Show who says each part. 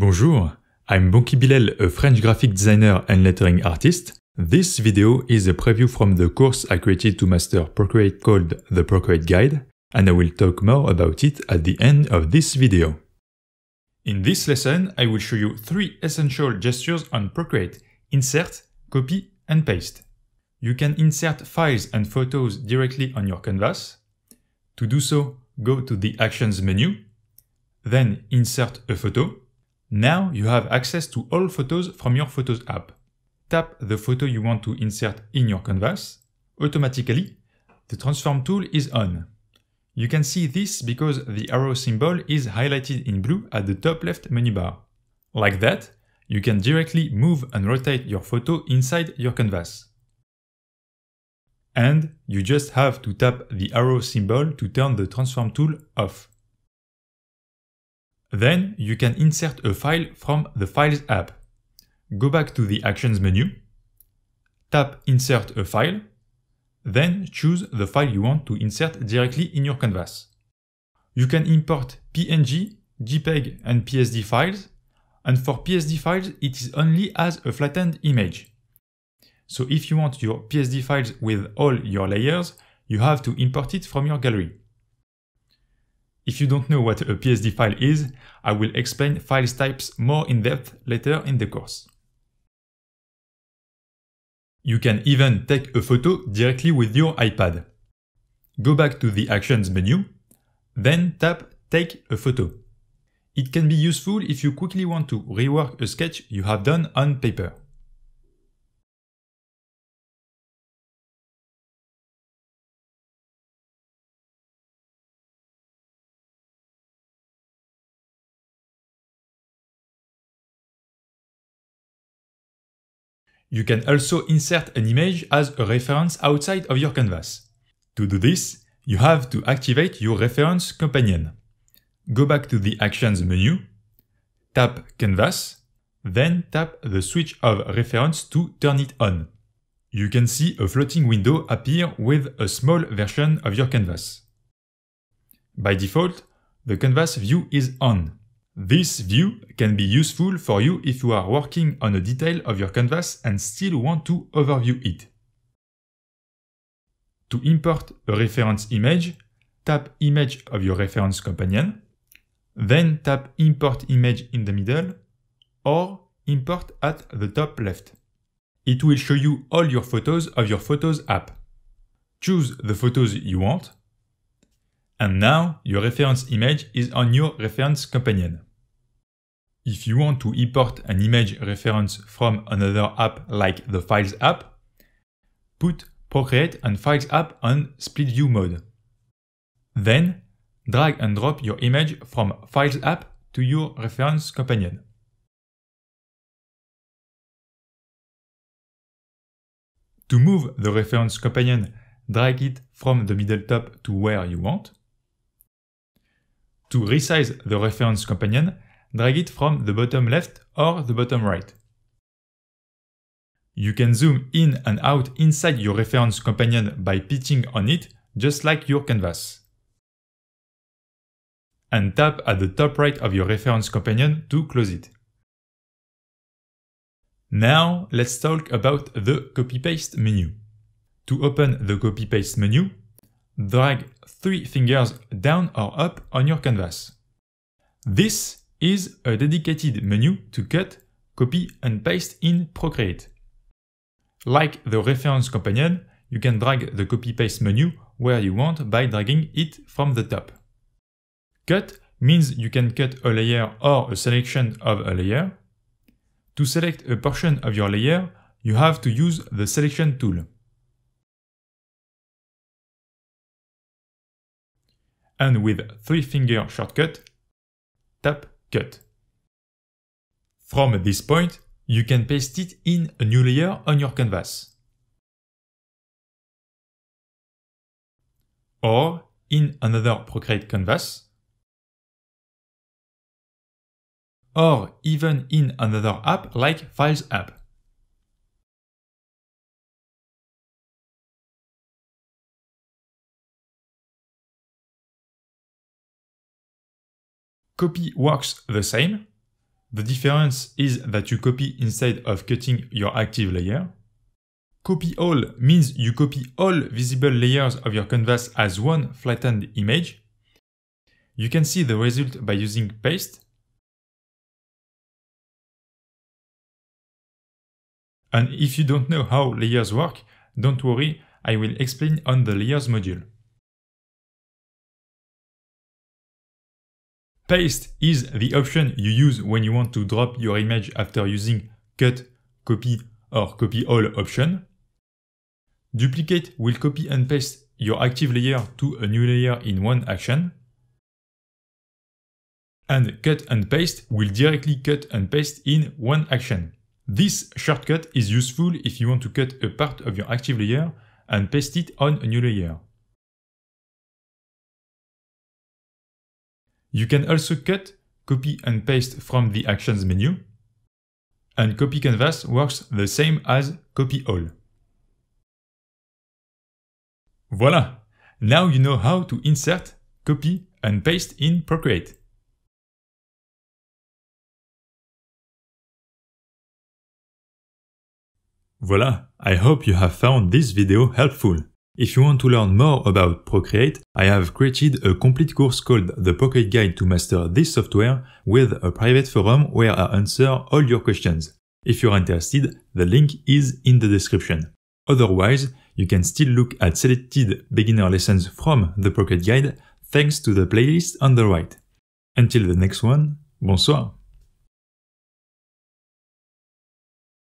Speaker 1: Bonjour, I'm Bonki Bilal, a French graphic designer and lettering artist. This video is a preview from the course I created to master Procreate called the Procreate Guide, and I will talk more about it at the end of this video. In this lesson, I will show you three essential gestures on Procreate, insert, copy and paste. You can insert files and photos directly on your canvas. To do so, go to the Actions menu, then insert a photo, now you have access to all photos from your Photos app. Tap the photo you want to insert in your canvas. Automatically, the transform tool is on. You can see this because the arrow symbol is highlighted in blue at the top left menu bar. Like that, you can directly move and rotate your photo inside your canvas. And you just have to tap the arrow symbol to turn the transform tool off. Then you can insert a file from the Files app. Go back to the Actions menu, tap Insert a file, then choose the file you want to insert directly in your canvas. You can import PNG, JPEG and PSD files, and for PSD files it is only as a flattened image. So if you want your PSD files with all your layers, you have to import it from your gallery. If you don't know what a PSD file is, I will explain file types more in depth later in the course. You can even take a photo directly with your iPad. Go back to the Actions menu, then tap Take a photo. It can be useful if you quickly want to rework a sketch you have done on paper. You can also insert an image as a reference outside of your canvas. To do this, you have to activate your reference companion. Go back to the Actions menu, tap Canvas, then tap the switch of reference to turn it on. You can see a floating window appear with a small version of your canvas. By default, the canvas view is on. This view can be useful for you if you are working on a detail of your canvas and still want to overview it. To import a reference image, tap Image of your reference companion, then tap Import Image in the middle, or Import at the top left. It will show you all your photos of your Photos app. Choose the photos you want, and now your reference image is on your reference companion. If you want to import an image reference from another app like the Files app, put Procreate and Files app on split view mode. Then drag and drop your image from Files app to your reference companion. To move the reference companion, drag it from the middle top to where you want to resize the reference companion, drag it from the bottom left or the bottom right. You can zoom in and out inside your reference companion by pitching on it, just like your canvas. And tap at the top right of your reference companion to close it. Now, let's talk about the copy-paste menu. To open the copy-paste menu, drag three fingers down or up on your canvas. This is a dedicated menu to cut, copy and paste in Procreate. Like the reference companion, you can drag the copy-paste menu where you want by dragging it from the top. Cut means you can cut a layer or a selection of a layer. To select a portion of your layer, you have to use the selection tool. and with three finger shortcut, tap cut. From this point, you can paste it in a new layer on your canvas. Or in
Speaker 2: another Procreate canvas. Or even in another app like Files app.
Speaker 1: Copy works the same. The difference is that you copy instead of cutting your active layer. Copy all means you copy all visible layers of your canvas as one flattened image. You can see the result by using paste.
Speaker 2: And if you don't know how layers
Speaker 1: work, don't worry, I will explain on the layers module. Paste is the option you use when you want to drop your image after using cut, copy or copy all option. Duplicate will copy and paste your active layer to a new layer in one action. And cut and paste will directly cut and paste in one action. This shortcut is useful if you want to cut a part of your active layer and paste it on a new layer. You can also cut, copy and paste from the Actions menu. And Copy Canvas works the same as Copy All. Voila! Now you know how to insert,
Speaker 2: copy and paste in Procreate.
Speaker 1: Voila, I hope you have found this video helpful. If you want to learn more about Procreate, I have created a complete course called The Pocket Guide to Master This Software with a private forum where I answer all your questions. If you're interested, the link is in the description. Otherwise, you can still look at selected beginner lessons from the Pocket Guide thanks to the playlist on the right. Until the next one, bonsoir!